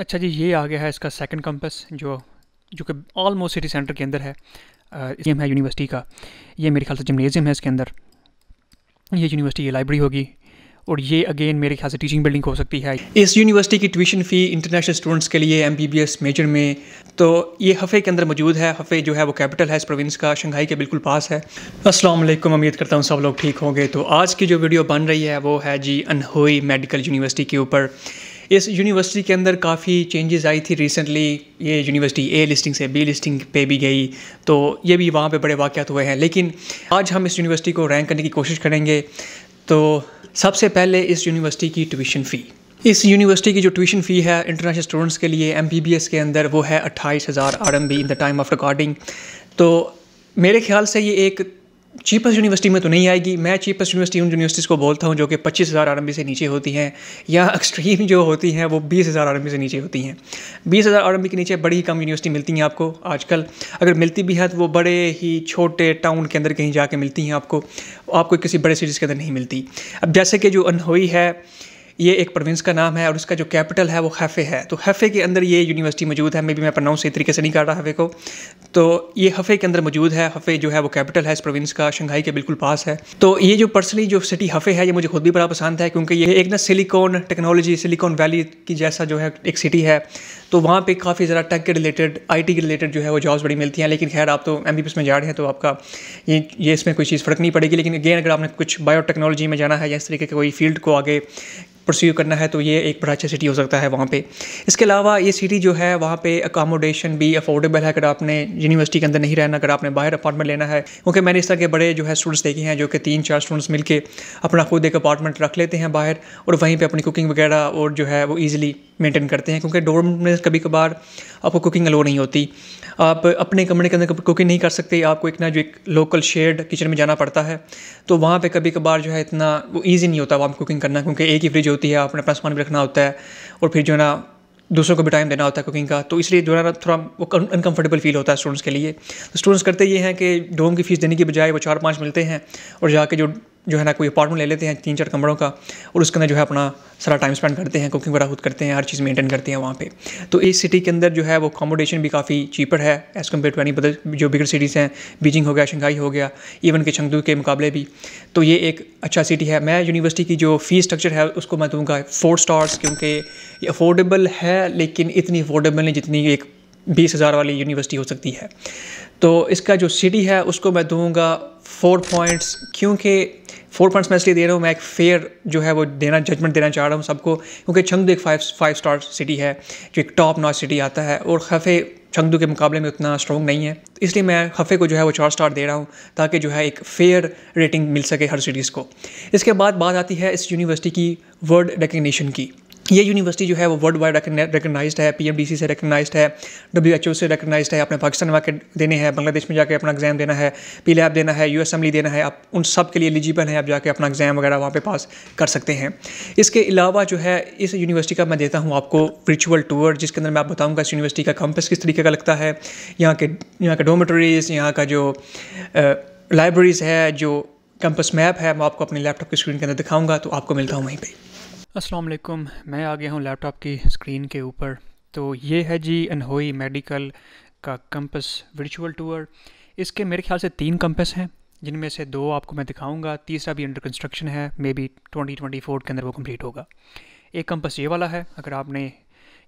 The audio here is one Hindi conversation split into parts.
अच्छा जी ये आ गया है इसका सेकंड कैंपस जो जो कि ऑलमोस्ट सिटी सेंटर के अंदर है ये है यूनिवर्सिटी का ये मेरे ख्याल से जिमनेजियम है इसके अंदर ये यूनिवर्सिटी ये लाइब्रेरी होगी और ये अगेन मेरे ख्याल से टीचिंग बिल्डिंग हो सकती है इस यूनिवर्सिटी की ट्यूशन फ़ी इंटरनेशनल स्टूडेंट्स के लिए एम मेजर में तो ये हफ़े के अंदर मौजूद है हफ़े जो है वो कैपिटल है इस प्रोविंस का शंघाई के बिल्कुल पास है वालेकुम उम्मीद करता हूँ सब लोग ठीक होंगे तो आज की जो वीडियो बन रही है वो है जी अनहोई मेडिकल यूनिवर्सिटी के ऊपर इस यूनिवर्सिटी के अंदर काफ़ी चेंजेस आई थी रिसेंटली ये यूनिवर्सिटी ए लिस्टिंग से बी लिस्टिंग पे भी गई तो ये भी वहाँ पे बड़े वाक़ हुए हैं लेकिन आज हम इस यूनिवर्सिटी को रैंक करने की कोशिश करेंगे तो सबसे पहले इस यूनिवर्सिटी की ट्यूशन फ़ी इस यूनिवर्सिटी की जो ट्यूशन फ़ी है इंटरनेशनल स्टूडेंट्स के लिए एम के अंदर वो है अट्ठाईस हज़ार in the time of recording तो मेरे ख्याल से ये एक चीपेस्ट यूनिवर्सिटी में तो नहीं आएगी मैं चीपेस्ट यूनिवर्सिटी उन यूनिवर्सिटीज़ को बोलता हूँ जो कि पच्चीस हज़ार आर से नीचे होती हैं या एक्सट्रीम जो होती हैं वो बीस हज़ार आर से नीचे होती हैं बीस हज़ार आर के नीचे बड़ी ही कम यूनिवर्सिटी मिलती हैं आपको आजकल अगर मिलती भी है तो वो बड़े ही छोटे टाउन के अंदर कहीं जा मिलती हैं आपको आपको किसी बड़े सिटीज़ के अंदर नहीं मिलती अब जैसे कि जो अनहोई है ये एक प्रोविंस का नाम है और इसका जो कैपिटल है वो हैफ़े है तो हैफ़े के अंदर ये यूनिवर्सिटी मौजूद है मे बी मैं प्रोनाउंस सही तरीके से नहीं कर रहा हफ़े को तो ये हफ़े के अंदर मौजूद है हफ़े जो है वो कैपिटल है इस प्रोविंस का शंघाई के बिल्कुल पास है तो ये जो पर्सनली जो सिटी हफ़े है ये मुझे खुद भी बड़ा पसंद है क्योंकि ये एक ना सिलिकॉन टेक्नोलॉजी सिलिकॉन वैली की जैसा जो है एक सिटी है तो वहाँ पे काफ़ी ज़रा टेक के रिलेटेड आईटी के रिलेटेड जो है वो जॉब्स बड़ी मिलती हैं लेकिन खैर आप तो एम में जा रहे हैं तो आपका ये ये इसमें कोई चीज़ फ़र्क नहीं पड़ेगी लेकिन अगेन अगर आपने कुछ बायोटेक्नोलॉजी में जाना है या इस तरीके के कोई फील्ड को आगे परस्यू करना है तो ये एक बड़ा अच्छा सिटी हो सकता है वहाँ पे इसके अलावा ये सिटी जो है वहाँ पे अकामोडेशन भी अफोर्डेबल है अगर आपने यूनिवर्सिटी के अंदर नहीं रहना अगर आपने बाहर अपार्टमेंट लेना है क्योंकि मैंने इस तरह के बड़े जो है स्टूडेंट्स देखे हैं जो कि तीन चार स्टूडेंट्स मिलकर अपना खुद एक अपार्टमेंट रख लेते हैं बाहर और वहीं पर अपनी कुकिंग वगैरह और जो है वो ईजिली मेंटेन करते हैं क्योंकि डोर में कभी कभार आपको कुकिंग अलो नहीं होती आप अपने कमरे के अंदर कुकिंग नहीं कर सकते आपको एक ना जो एक लोकल शेयर्ड किचन में जाना पड़ता है तो वहाँ पर कभी कभार जो है इतना वो ईजी नहीं होता वहाँ कुकिंग करना क्योंकि एक ही फ्रिज होती है अपने अपना सामान भी रखना होता है और फिर जो है ना दूसरों को भी टाइम देना होता है कुकिंग का तो इसलिए जो है ना थोड़ा वो अनकंफर्टेबल फील होता है स्टूडेंट्स के लिए तो स्टूडेंट्स करते ये हैं कि डोम की फ़ीस देने की बजाय वो चार पाँच मिलते हैं और जाके जो जो है ना कोई अपार्टमेंट ले लेते हैं तीन चार कमरों का और उसके अंदर जो है अपना सारा टाइम स्पेंड करते हैं कुकिंग वगैरह खुद करते हैं हर चीज़ मेंटेन करते हैं वहाँ पे तो इस सिटी के अंदर जो है वो अकोमोडेशन भी काफ़ी चीपर है एज़ कम्पेयर टू एनी बदल जो बिगर सिटीज़ हैं बीजिंग हो गया शंघाई हो गया इवन के चंगदू के मुकाबले भी तो ये एक अच्छा सिटी है मैं यूनिवर्सिटी की जो फीस स्ट्रक्चर है उसको मैं दूँगा फोर स्टार्स क्योंकि अफोर्डेबल है लेकिन इतनी अफोर्डेबल नहीं जितनी एक बीस हज़ार वाली यूनिवर्सिटी हो सकती है तो इसका जो सिटी है उसको मैं दूंगा फोर पॉइंट्स क्योंकि फोर पॉइंट्स मैं इसलिए दे रहा हूँ मैं एक फेयर जो है वो देना जजमेंट देना चाह रहा हूँ सबको क्योंकि चंगदू एक फाइव फाइव स्टार सिटी है जो एक टॉप नॉर्थ सिटी आता है और खफे चंगदू के मुकाबले में उतना स्ट्रॉन्ग नहीं है तो इसलिए मैं खफे को जो है वो चार स्टार दे रहा हूँ ताकि जो है एक फेयर रेटिंग मिल सके हर सिटीज़ को इसके बाद बात आती है इस यूनिवर्सिटी की वर्ल्ड रिकग्निशन की ये यूनिवर्सिटी जो है वो वर्ल्ड वाइड रिकगनाइज है पीएमडीसी से रिकगनाइज है डब्ल्यूएचओ से रिकगनाइज है अपने पाकिस्तान में आकर देने हैं बांग्लादेश में जाकर अपना एग्जाम देना है पी लैब देना है यू असेंबली e देना है आप उन सब के लिए एलिजिबल हैं आप जाके अपना एग्जाम वगैरह वहाँ पे पास कर सकते हैं इसके अलावा जो है इस यूनिवर्सिटी का मैं देता हूँ आपको वर्चुअल टूर जिसके अंदर मैं आप बताऊँगा इस यूनिवर्सिटी का कैंपस किस तरीके का लगता है यहाँ के यहाँ का डोमेटरीज यहाँ का जो लाइब्रेरीज़ है जो कैंपस मैप है मैं आपको अपने लैपटॉप के स्क्रीन के अंदर दिखाऊँगा तो आपको मिलता हूँ वहीं पर असलम मैं आ गया हूँ लैपटॉप की स्क्रीन के ऊपर तो ये है जी अनहोई मेडिकल का कंपस वर्चुअल टूर इसके मेरे ख्याल से तीन कंपस हैं जिनमें से दो आपको मैं दिखाऊंगा तीसरा भी अंडर कंस्ट्रक्शन है maybe twenty twenty four के अंदर वो कंप्लीट होगा एक कंपस ये वाला है अगर आपने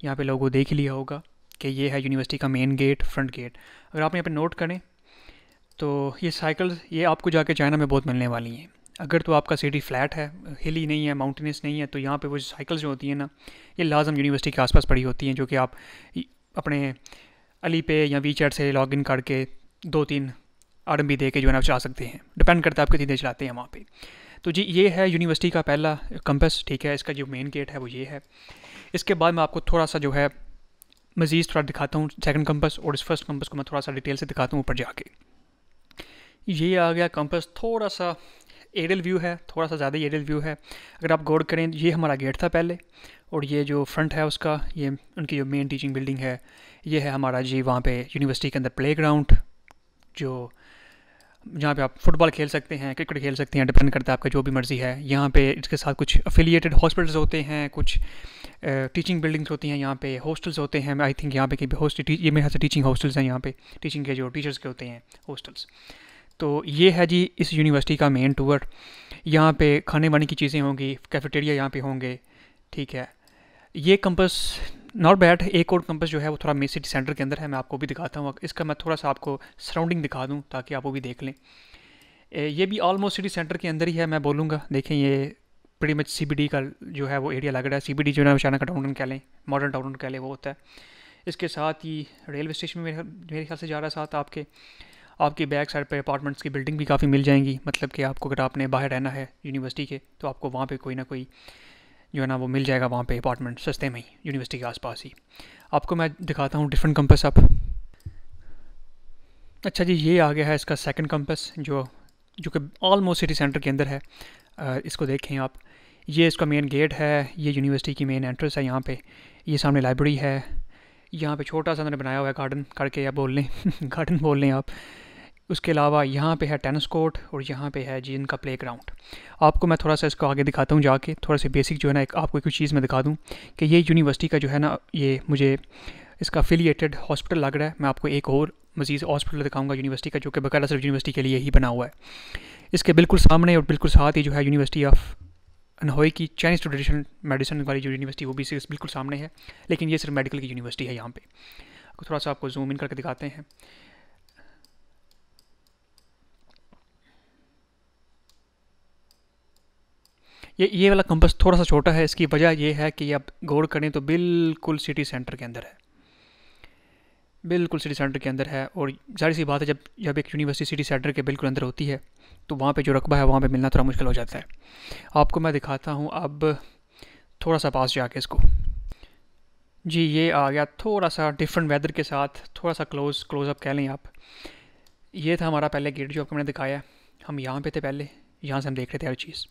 यहाँ पे लोगों देख लिया होगा कि ये है यूनिवर्सिटी का मेन गेट फ्रंट गेट अगर आपने यहाँ पर नोट करें तो ये साइकिल्स ये आपको जाके चाइना में बहुत मिलने वाली हैं अगर तो आपका सिटी फ्लैट है हिली नहीं है माउंटेनस नहीं है तो यहाँ पे वो साइकिल्स जो होती हैं ना ये लाजम यूनिवर्सिटी के आसपास पड़ी होती हैं जो कि आप अपने अली पे या वी से लॉग इन करके दो तीन आर एम दे के जो है ना चला सकते हैं डिपेंड करता है आप कितनी देर चलाते हैं वहाँ पर तो जी ये है यूनिवर्सिटी का पहला कंपस ठीक है इसका जो मेन गेट है वो ये है इसके बाद मैं आपको थोड़ा सा जो है मज़ीद थोड़ा दिखाता हूँ सेकंड कंपस और इस फर्स्ट कंपस को मैं थोड़ा सा डिटेल से दिखाता हूँ ऊपर जाके ये आ गया कंपस थोड़ा सा एडल व्यू है थोड़ा सा ज़्यादा ही एडल व्यू है अगर आप गौर करें ये हमारा गेट था पहले और ये जो फ्रंट है उसका ये उनकी जो मेन टीचिंग बिल्डिंग है ये है हमारा जी वहाँ पे यूनिवर्सिटी के अंदर ग्राउंड जो जहाँ पे आप फुटबॉल खेल सकते हैं क्रिकेट खेल सकते हैं डिपेंड करता है आपका जो भी मर्ज़ी है यहाँ पे इसके साथ कुछ अफिलिएटेड हॉस्पिटल्स होते हैं कुछ टीचिंग बिल्डिंग्स होती हैं यहाँ पे हॉस्टल्स होते हैं आई थिंक यहाँ पे कहीं हॉस्टल ये मेरे ख्याल से टीचिंग हॉस्टल्स हैं यहाँ पे टीचिंग के जो टीचर्स के होते हैं हॉस्टल्स तो ये है जी इस यूनिवर्सिटी का मेन टूर यहाँ पे खाने वाने की चीज़ें होंगी कैफेटेरिया यहाँ पे होंगे ठीक है ये कंपस नॉट बैड एक और कंपस जो है वो थोड़ा मेन सिटी सेंटर के अंदर है मैं आपको भी दिखाता हूँ इसका मैं थोड़ा सा आपको सराउंडिंग दिखा दूँ ताकि आप वो भी देख लें ये भी ऑलमोस्ट सिटी सेंटर के अंदर ही है मैं बोलूँगा देखें ये pretty मच सी का जो है वो एरिया लग रहा है सी बी डी जो है शाना का टाउन कह लें मॉडर्न टाउन कह लें वो होता है इसके साथ ही रेलवे स्टेशन मेरे मेरे ख्याल से जा रहा है साथ आपके आपके बैक साइड पर अपार्टमेंट्स की बिल्डिंग भी काफ़ी मिल जाएंगी मतलब कि आपको अगर आपने बाहर रहना है यूनिवर्सिटी के तो आपको वहाँ पर कोई ना कोई जो है ना वो मिल जाएगा वहाँ पर अपार्टमेंट सस्ते में ही यूनिवर्सिटी के आसपास ही आपको मैं दिखाता हूँ डिफरेंट कंपस आप अच्छा जी ये आ गया है इसका सेकंड कंपस जो जो कि ऑलमोस्ट सिटी सेंटर के अंदर है इसको देखें आप ये इसका मेन गेट है ये यूनिवर्सिटी की मेन एंट्रेंस है यहाँ पे ये सामने लाइब्रेरी है यहाँ पे छोटा सा उन्होंने बनाया हुआ है गार्डन करके या बोल लें गार्डन बोल लें आप उसके अलावा यहाँ पे है टेनिस कोर्ट और यहाँ पे है जी इनका प्ले ग्राउंड आपको मैं थोड़ा सा इसको आगे दिखाता हूँ जाके थोड़ा सा बेसिक जो है ना एक आपको एक चीज़ मैं दिखा दूँ कि ये यूनिवर्सिटी का जो है ना ये मुझे इसका अफिलियेटेड हॉस्पिटल लग रहा है मैं आपको एक और मजीद हॉस्पिटल दिखाऊंगा यूनिवर्सिटी का जो कि बकायदा सिर्फ यूनिवर्सिटी के लिए ही बना हुआ है इसके बिल्कुल सामने और बिल्कुल साथ ही जो है यूनिवर्सिटी ऑफ अनहोई की चाइनीज़ ट्रेडिशनल मेडिसिन वाली जो यूनिवर्सिटी वो भी बिल्कुल सामने है लेकिन ये सिर्फ मेडिकल की यूनिवर्सिटी है यहाँ पर थोड़ा सा आपको जूम इन करके दिखाते हैं ये ये वाला कंपस थोड़ा सा छोटा है इसकी वजह यह है कि आप गौर करें तो बिल्कुल सिटी सेंटर के अंदर है बिल्कुल सिटी सेंटर के अंदर है और जाहिर सी बात है जब जब एक यूनिवर्सिटी सिटी सेंटर के बिल्कुल अंदर होती है तो वहाँ पे जो रकबा है वहाँ पे मिलना थोड़ा मुश्किल हो जाता है आपको मैं दिखाता हूँ अब थोड़ा सा पास जाके इसको जी ये आ गया थोड़ा सा डिफरेंट वेदर के साथ थोड़ा सा क्लोज क्लोजअप कह लें आप ये था हमारा पहले गेट जो आपको मैंने दिखाया हम यहाँ पर थे पहले यहाँ से हम देख रहे थे हर चीज़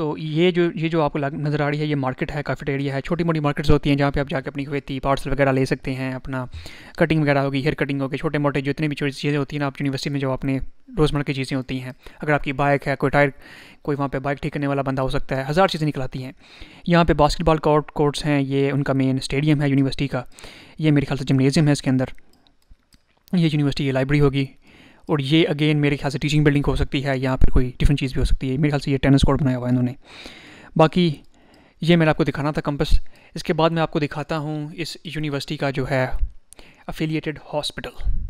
तो ये जो ये जो आपको नज़र आ रही है ये मार्केट है काफ़ी एरिया है छोटी मोटी मार्केट्स होती हैं जहाँ पे आप जाके अपनी खेती पार्ट्स वगैरह ले सकते हैं अपना कटिंग वगैरह होगी हेयर कटिंग होगी छोटे मोटे जितने भी छोटी चीज़ें होती हैं ना आप यूनिवर्सिटी में जो आपने रोज़मर्रा की चीज़ें होती हैं अगर आपकी बाइक है कोई टायर कोई वहाँ पर बाइक ठीक करने वाला बंदा हो सकता है हज़ार चीज़ें निकल आती हैं यहाँ पर बास्केटबॉल कोर्ट कोर्ट्स हैं ये उनका मेन स्टेडियम है यूनिवर्सिटी का ये मेरे ख्याल से जिमनेजियम है इसके अंदर ये यूनिवर्सिटी की लाइब्रेरी होगी और ये अगेन मेरे ख्याल से टीचिंग बिल्डिंग हो सकती है या फिर कोई डिफरेंट चीज़ भी हो सकती है मेरे ख्याल से ये टेनिस कोर्ट बनाया हुआ है इन्होंने बाकी ये मैंने आपको दिखाना था कंपस इसके बाद मैं आपको दिखाता हूँ इस यूनिवर्सिटी का जो है अफिलिएटेड हॉस्पिटल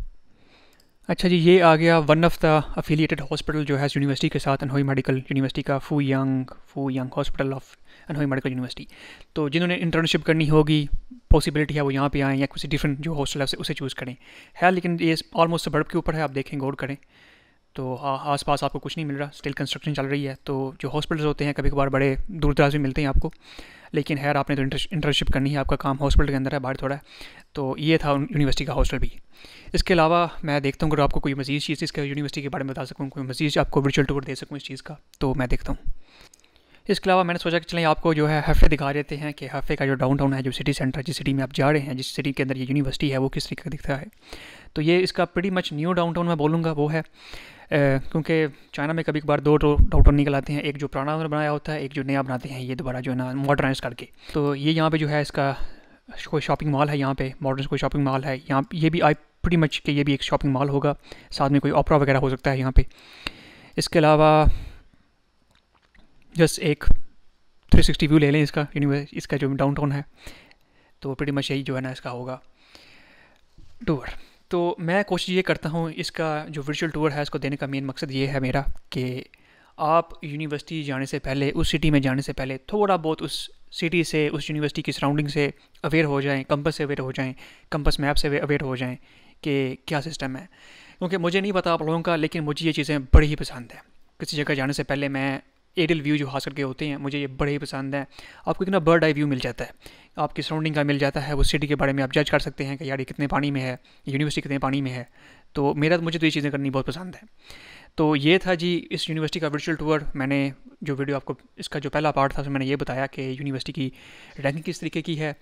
अच्छा जी ये आ गया one of the affiliated hospital जो है यूनिवर्सिटी के साथ अनहोई मेडिकल यूनिवर्सिटी का Fuyang Fuyang hospital of Anhui medical university तो जिन्होंने इंटर्नशिप करनी होगी पॉसिबिलिटी है वो यहाँ पे आएँ या किसी डिफरेंट जो हॉस्टल है उसे उसे चूज़ करें है लेकिन ये ऑलमोस्ट सबर्ब के ऊपर है आप देखें गौर करें तो आस पास आपको कुछ नहीं मिल रहा स्टिल कंस्ट्रक्शन चल रही है तो जो हॉस्पिटल्स होते हैं कभी कभार बड़े दूर दराज में मिलते हैं आपको लेकिन खैर आपने तो इंटर्नशिप करनी है आपका काम हॉस्पिटल के अंदर है बाहर थोड़ा है तो ये था यूनिवर्सिटी का हॉस्टल भी इसके अलावा मैं देखता हूँ अगर आपको कोई मजीद चीज़ इसके यूनिवर्सिटी के बारे में बता सकूँ कोई मजीद आपको वर्चुअल टूर दे सकूँ इस चीज़ का तो मैं देखता हूँ इसके अलावा मैंने सोचा कि चलें आपको जो है हफ़े दिखा देते हैं कि हफ़े का जो डाउन टाउन है जो सिटी सेंटर है जिस सिटी में आप जा रहे हैं जिस सिटी के अंदर ये यूनिवर्सिटी है वो किस तरीके का दिखता है तो ये इसका pretty much new downtown मैं बोलूँगा वो है क्योंकि चाइना में कभी कभार दो डॉक्टर निकल आते हैं एक जो पुराना बनाया होता है एक जो नया बनाते हैं ये दोबारा जो है ना मॉडर्नाइज करके तो ये यहाँ पर जो है इसका कोई शॉपिंग मॉल है यहाँ पे मॉडर्न कोई शॉपिंग मॉल है यहाँ ये भी आई pretty मच के ये भी एक शॉपिंग मॉल होगा साथ में कोई ऑपरा वगैरह हो सकता है यहाँ पर इसके अलावा जस्ट एक 360 व्यू ले लें इसका यूनिवर्स इसका जो डाउनटाउन है तो प्रीटी मच यही जो है ना इसका होगा टूर तो मैं कोशिश ये करता हूँ इसका जो वर्चुअल टूर है इसको देने का मेन मकसद ये है मेरा कि आप यूनिवर्सिटी जाने से पहले उस सिटी में जाने से पहले थोड़ा बहुत उस सिटी से उस यूनिवर्सिटी की सराउंडिंग से अवेयर हो जाएं कंपस से अवेयर हो जाएं कंपस मैप से अवेयर हो जाएं कि क्या सिस्टम है क्योंकि मुझे नहीं पता आप लोगों का लेकिन मुझे ये चीज़ें बड़ी ही पसंद है किसी जगह जाने से पहले मैं एरियल व्यू जो हासिल के होते हैं मुझे ये बड़े ही पसंद हैं आपको इतना बर्ड आई व्यू मिल जाता है आपकी सराउंडिंग का मिल जाता है वो सिटी के बारे में आप जज कर सकते हैं कि यार ये कितने पानी में है यूनिवर्सिटी कितने पानी में है तो मेरा तो, मुझे तो ये चीज़ें करनी बहुत पसंद है तो ये था जी इस यूनिवर्सिटी का वर्चुअल टूर मैंने जो वीडियो आपको इसका जो पहला पार्ट था उसमें मैंने ये बताया कि यूनिवर्सिटी की रैंकिंग किस तरीके की है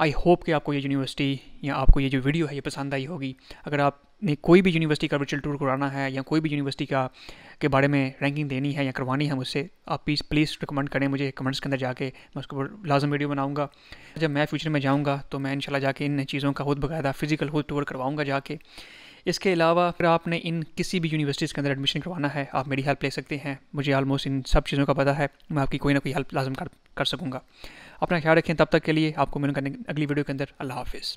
आई होप कि आपको ये यूनिवर्सिटी या आपको ये जो वीडियो है ये पसंद आई होगी अगर आप ने कोई भी यूनिवर्सिटी का वर्चुअल टूर कराना है या कोई भी यूनिवर्सिटी का के बारे में रैंकिंग देनी है या करवानी है मुझसे आप प्लीज़ प्लीज़ रिकमेंड करें मुझे कमेंट्स के अंदर जाके मैं उसको लाजम वीडियो बनाऊंगा जब मैं फ्यूचर में जाऊँगा तो मैं इनशाला जाके इन चीज़ों का खुद बकायदा फिजिकल खुद टूर करवाऊँगा जाके इसके अलावा अगर आपने इन किसी भी यूनिवर्सिटीज़ के अंदर एडमिशन करवाना है आप मेरी हेल्प ले सकते हैं मुझे आलमोस्ट इन सब चीज़ों का पता है मैं आपकी कोई ना कोई हेल्प लाजम कर कर सकूँगा अपना ख्याल रखें तब तक के लिए आपको मिलूंगा अगली वीडियो के अंदर अल्लाह हाफिज़